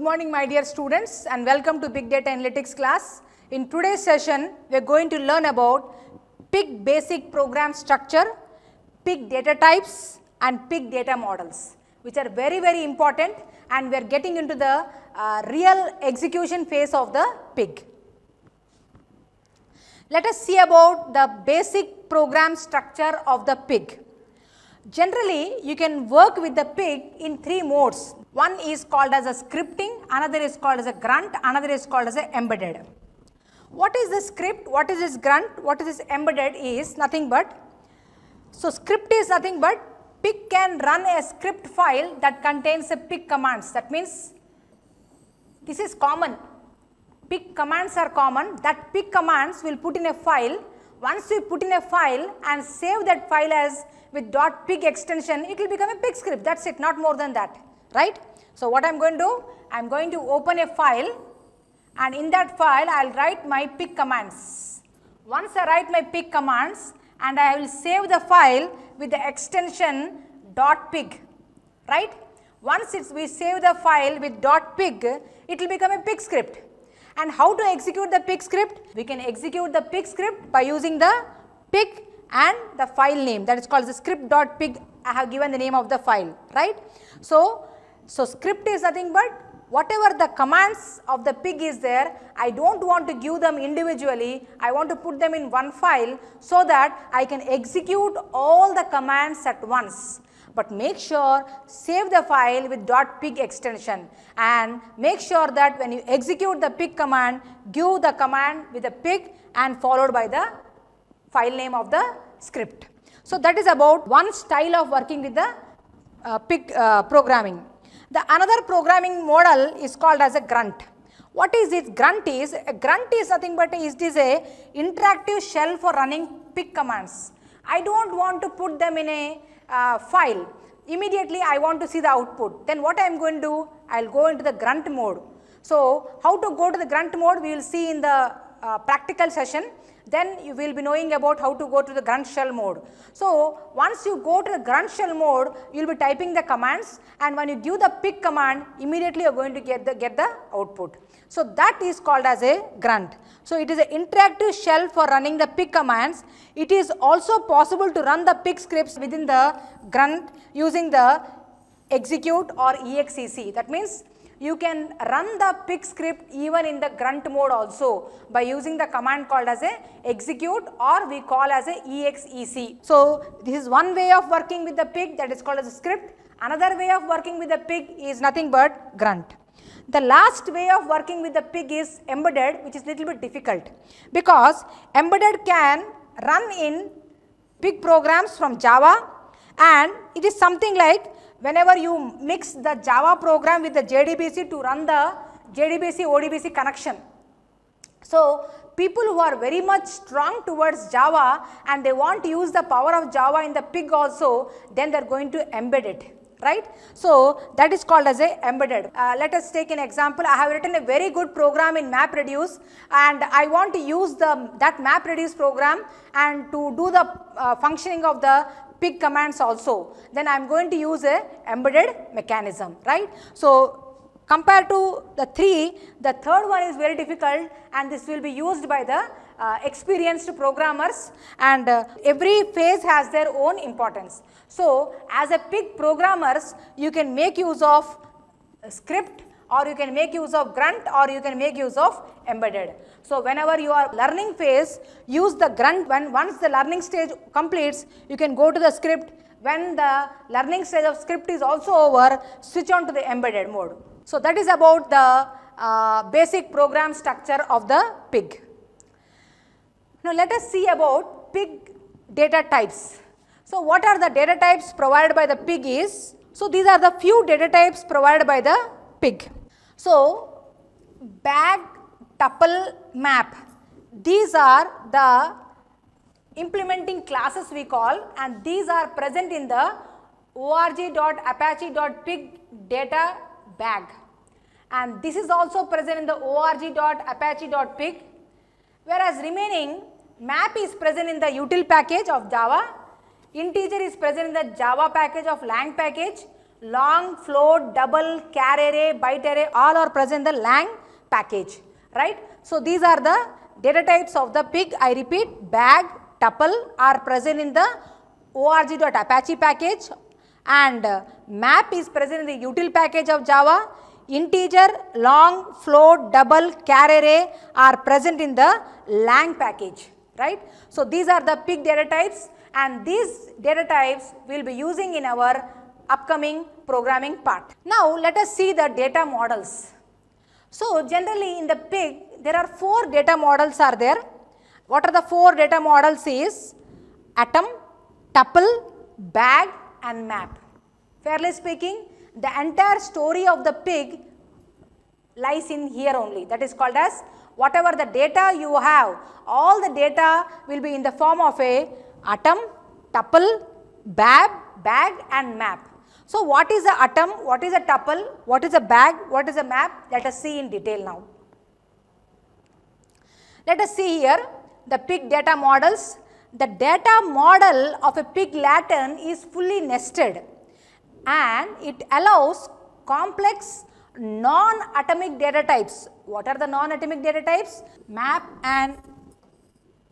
Good morning my dear students and welcome to Big Data Analytics class. In today's session, we are going to learn about PIG basic program structure, PIG data types and PIG data models which are very very important and we are getting into the uh, real execution phase of the PIG. Let us see about the basic program structure of the PIG. Generally, you can work with the pig in three modes. One is called as a scripting, another is called as a grunt, another is called as a embedded. What is the script? What is this grunt? What is this embedded is nothing but, so script is nothing but pig can run a script file that contains a pig commands. That means this is common. Pig commands are common that pig commands will put in a file once you put in a file and save that file as with .pig extension, it will become a pig script. That's it, not more than that, right? So what I'm going to do? I'm going to open a file and in that file I'll write my pig commands. Once I write my pig commands and I will save the file with the extension .pig, right? Once we save the file with .pig, it will become a pig script. And how to execute the pig script? We can execute the pig script by using the pig and the file name that is called the script.pig. I have given the name of the file, right? So, so script is nothing but whatever the commands of the pig is there, I do not want to give them individually, I want to put them in one file so that I can execute all the commands at once but make sure save the file with .pig extension and make sure that when you execute the pig command, give the command with the pig and followed by the file name of the script. So, that is about one style of working with the uh, pig uh, programming. The another programming model is called as a grunt. What is this grunt is? A grunt is nothing but it is a interactive shell for running pig commands. I do not want to put them in a uh, file, immediately I want to see the output. Then what I am going to do? I will go into the grunt mode. So, how to go to the grunt mode we will see in the uh, practical session then you will be knowing about how to go to the grunt shell mode. So, once you go to the grunt shell mode you will be typing the commands and when you give the pick command immediately you are going to get the, get the output. So that is called as a grunt. So it is an interactive shell for running the pig commands. It is also possible to run the pig scripts within the grunt using the execute or exec. That means you can run the pig script even in the grunt mode also by using the command called as a execute or we call as a exec. So this is one way of working with the pig that is called as a script. Another way of working with the pig is nothing but grunt. The last way of working with the pig is embedded which is little bit difficult because embedded can run in pig programs from Java and it is something like whenever you mix the Java program with the JDBC to run the JDBC ODBC connection. So, people who are very much strong towards Java and they want to use the power of Java in the pig also then they are going to embed it right? So that is called as a embedded. Uh, let us take an example. I have written a very good program in MapReduce and I want to use the that MapReduce program and to do the uh, functioning of the pig commands also. Then I am going to use a embedded mechanism, right? So compared to the three, the third one is very difficult and this will be used by the uh, experienced programmers and uh, every phase has their own importance. So, as a PIG programmers, you can make use of script or you can make use of grunt or you can make use of embedded. So, whenever you are learning phase, use the grunt when once the learning stage completes, you can go to the script. When the learning stage of script is also over, switch on to the embedded mode. So, that is about the uh, basic program structure of the PIG. Now, let us see about pig data types. So, what are the data types provided by the pig is, so these are the few data types provided by the pig. So, bag, tuple, map, these are the implementing classes we call and these are present in the org.apache.pig data bag and this is also present in the org.apache.pig whereas remaining map is present in the util package of Java, integer is present in the Java package of lang package, long, float, double, char array, byte array all are present in the lang package, right. So, these are the data types of the pig, I repeat bag, tuple are present in the org.apache package and uh, map is present in the util package of Java, integer, long, float, double, char array are present in the lang package right. So these are the pig data types and these data types we will be using in our upcoming programming part. Now let us see the data models. So generally in the pig there are four data models are there. What are the four data models is atom, tuple, bag and map. Fairly speaking the entire story of the pig lies in here only that is called as whatever the data you have all the data will be in the form of a atom, tuple, bab, bag and map. So, what is the atom, what is a tuple, what is a bag, what is a map let us see in detail now. Let us see here the pig data models. The data model of a pig Latin is fully nested and it allows complex non-atomic data types. What are the non-atomic data types? Map and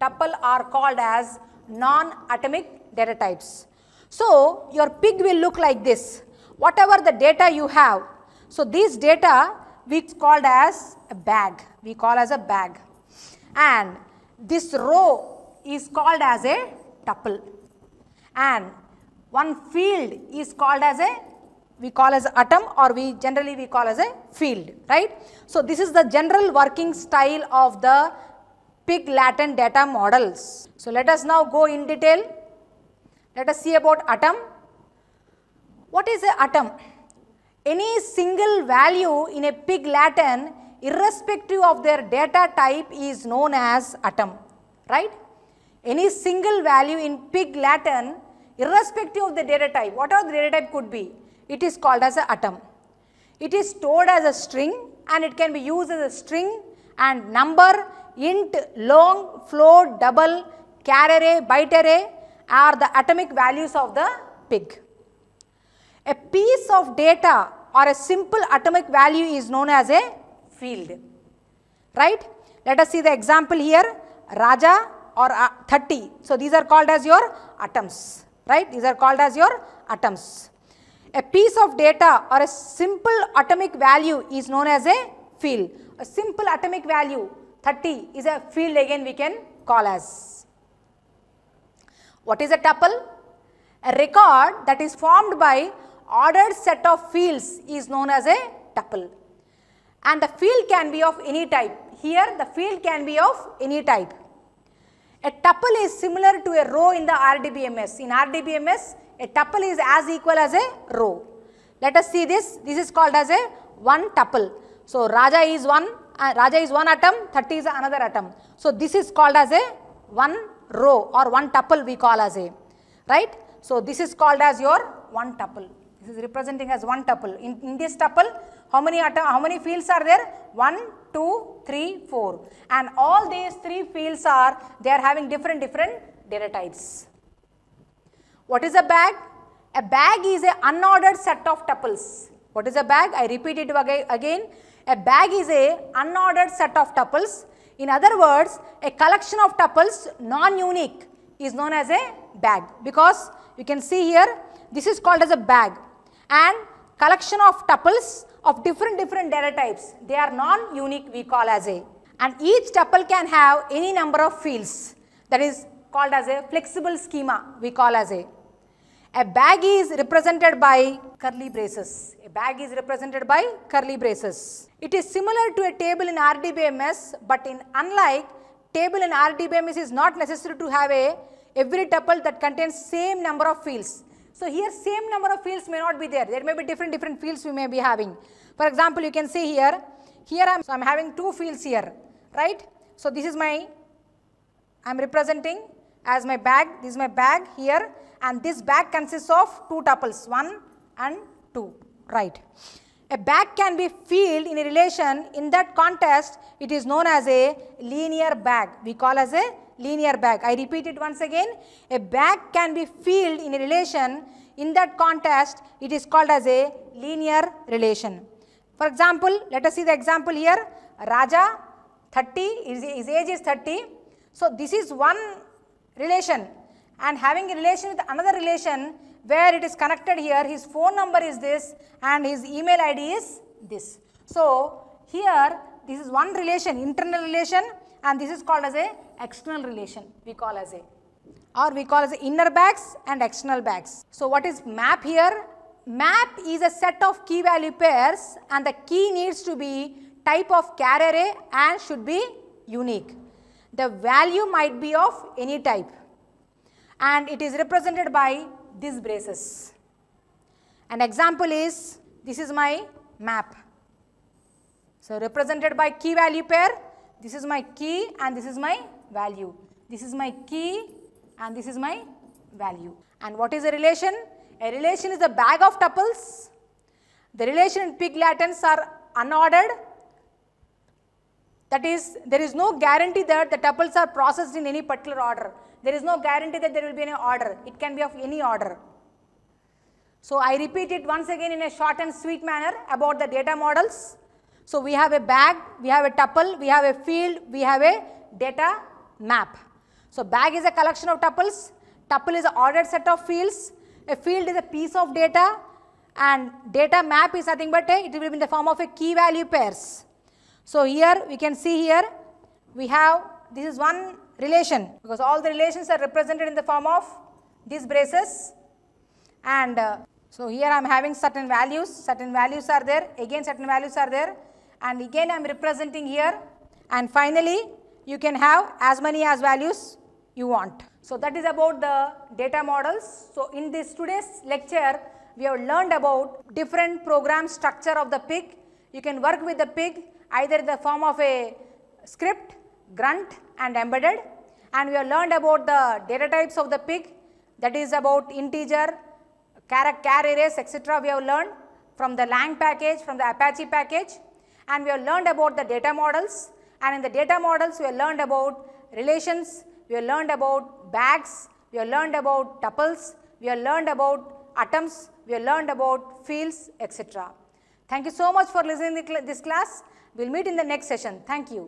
tuple are called as non-atomic data types. So, your pig will look like this. Whatever the data you have, so these data we called as a bag, we call as a bag. And this row is called as a tuple. And one field is called as a we call as atom or we generally we call as a field, right. So, this is the general working style of the pig Latin data models. So, let us now go in detail. Let us see about atom. What is a atom? Any single value in a pig latin irrespective of their data type is known as atom, right. Any single value in pig latin irrespective of the data type, whatever the data type could be, it is called as an atom. It is stored as a string and it can be used as a string and number, int, long, float, double, char array, byte array are the atomic values of the pig. A piece of data or a simple atomic value is known as a field. Right? Let us see the example here. Raja or uh, 30. So, these are called as your atoms. Right? These are called as your atoms. A piece of data or a simple atomic value is known as a field. A simple atomic value 30 is a field again we can call as. What is a tuple? A record that is formed by ordered set of fields is known as a tuple. And the field can be of any type. Here the field can be of any type. A tuple is similar to a row in the RDBMS. In RDBMS, a tuple is as equal as a row. Let us see this. This is called as a one tuple. So Raja is one, uh, Raja is one atom, 30 is another atom. So this is called as a one row or one tuple we call as a, right? So this is called as your one tuple. This is representing as one tuple. In, in this tuple, how many atom, how many fields are there? One, 2, 3, 4 and all these three fields are they are having different different data types. What is a bag? A bag is an unordered set of tuples. What is a bag? I repeat it again. A bag is a unordered set of tuples. In other words, a collection of tuples non-unique is known as a bag because you can see here this is called as a bag and collection of tuples of different different data types. They are non-unique we call as a and each tuple can have any number of fields that is called as a flexible schema we call as a. A bag is represented by curly braces. A bag is represented by curly braces. It is similar to a table in RDBMS but in unlike table in RDBMS is not necessary to have a every tuple that contains same number of fields. So, here same number of fields may not be there, there may be different different fields we may be having. For example, you can see here, here I am, so I am having two fields here, right. So, this is my, I am representing as my bag, this is my bag here and this bag consists of two tuples 1 and 2, right. A bag can be filled in a relation in that context it is known as a linear bag we call as a linear bag. I repeat it once again a bag can be filled in a relation in that context it is called as a linear relation. For example, let us see the example here Raja 30 his age is 30. So, this is one relation and having a relation with another relation where it is connected here his phone number is this and his email id is this. So, here this is one relation internal relation and this is called as a external relation we call as a or we call as inner bags and external bags. So, what is map here? Map is a set of key value pairs and the key needs to be type of carrier array and should be unique. The value might be of any type and it is represented by these braces. An example is, this is my map. So represented by key value pair, this is my key and this is my value. This is my key and this is my value. And what is a relation? A relation is a bag of tuples. The relation in Pig latents are unordered. That is, there is no guarantee that the tuples are processed in any particular order. There is no guarantee that there will be any order. It can be of any order. So, I repeat it once again in a short and sweet manner about the data models. So, we have a bag, we have a tuple, we have a field, we have a data map. So, bag is a collection of tuples, tuple is an ordered set of fields, a field is a piece of data and data map is nothing but a, it will be in the form of a key value pairs. So, here we can see here we have this is one relation because all the relations are represented in the form of these braces and uh, so here I am having certain values, certain values are there, again certain values are there and again I am representing here and finally you can have as many as values you want. So that is about the data models. So in this today's lecture we have learned about different program structure of the pig. You can work with the pig either in the form of a script grunt and embedded and we have learned about the data types of the pig that is about integer, character, char arrays etc. we have learned from the lang package from the apache package and we have learned about the data models and in the data models we have learned about relations we have learned about bags we have learned about tuples we have learned about atoms we have learned about fields etc thank you so much for listening to this class we will meet in the next session thank you